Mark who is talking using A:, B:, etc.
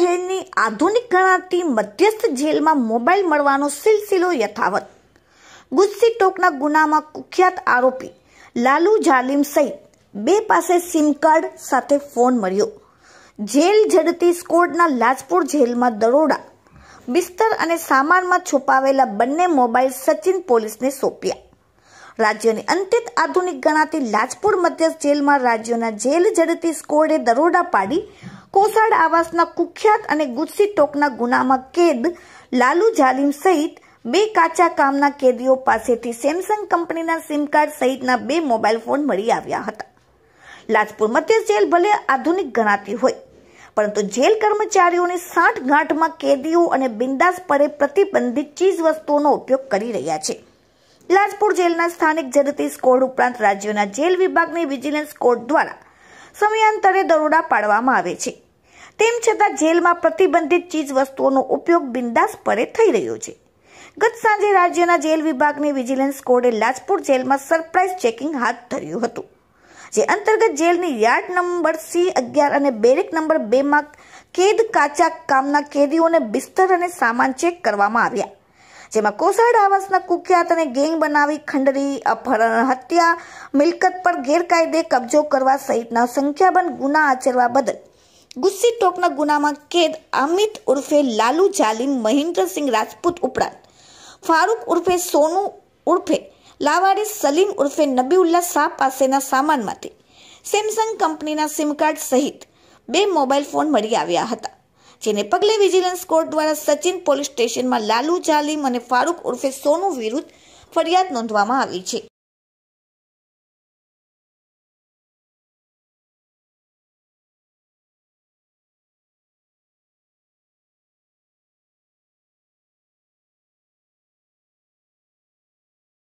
A: શહેરની આધુનિક ગણાતી મધ્યસ્થ જેલમાં મોબાઈલ મળવાનો સિલસિલો યથાવત ગુસ્સી ટોકના ગુનામાં કુખ્યાત આરોપી લાલુ જાલિમ સહિત બે પાસે સિમ કાર્ડ સાથે ફોન મળ્યો જેલ ઝડપી સ્કોડના લાજપુર જેલમાં દરોડા બિસ્તર અને સામાનમાં છુપાવેલા બંને મોબાઈલ સચિન પોલીસને સોંપ્યા રાજ્યની અંતિત આધુનિક ગણાતી લાજપુર મધ્યસ્થ જેલમાં રાજ્યના જેલ ઝડપી સ્કોડે દરોડા પાડી કોસાડ આવાસના કુખ્યાત અને ગુજસી ટોકના ગુનામાં કેદ લાલુ જાલિમ સહિત બે કાચા કામના કેદીઓ પાસેથી સેમસંગ કંપનીના સિમ કાર્ડ સહિતના બે મોબાઈલ ફોન મળી આવ્યા હતા લાજપુર મધ્ય જેલ ભલે આધુનિક ગણાતી હોય પરંતુ જેલ કર્મચારીઓની ગાંઠમાં કેદીઓ અને બિંદાસ પરે પ્રતિબંધિત ચીજ વસ્તુઓનો ઉપયોગ કરી રહ્યા છે લાજપુર જેલના સ્થાનિક જરૂરી સ્કોડ ઉપરાંત રાજ્યોના જેલ વિભાગની વિજિલન્સ કોડ દ્વારા સમયાંતરે દરોડા પાડવામાં આવે છે તેમ છતાં જેલમાં પ્રતિબંધિત ચીજ વસ્તુઓનો ઉપયોગ બિંદાસ પરે થઈ રહ્યો છે ગત સાંજે રાજ્યના જેલ વિભાગની વિજિલન્સ કોડે લાજપુર જેલમાં સરપ્રાઇઝ ચેકિંગ હાથ ધર્યું હતું જે અંતર્ગત જેલની યાર્ડ નંબર સી અગિયાર અને બેરેક નંબર બેમાં કેદ કાચા કામના કેદીઓને બિસ્તર અને સામાન ચેક કરવામાં આવ્યા જેમાં કોસાડ આવાસના કુખ્યાત અને ગેંગ બનાવી ખંડરી અપહરણ હત્યા મિલકત પર ગેરકાયદે કબજો કરવા સહિતના સંખ્યાબંધ ગુના આચરવા બદલ ગુસ્સી ટોપના ગુનામાં કેદ અમિત ઉર્ફે લાલુ જાલિમ મહેન્દ્રસિંહ રાજપૂત ઉપરાંત ફારૂક ઉર્ફે સોનુ ઉર્ફે લાવારીસ સલીમ ઉર્ફે નબીઉલ્લા શાહ પાસેના સામાનમાંથી સેમસંગ કંપનીના સિમ કાર્ડ સહિત બે મોબાઈલ ફોન મળી આવ્યા હતા જેને પગલે વિજિલન્સ કોર્ટ દ્વારા સચિન પોલીસ સ્ટેશનમાં લાલુ જાલિમ અને ફારૂક ઉર્ફે સોનુ વિરુદ્ધ ફરિયાદ નોંધવામાં આવી છે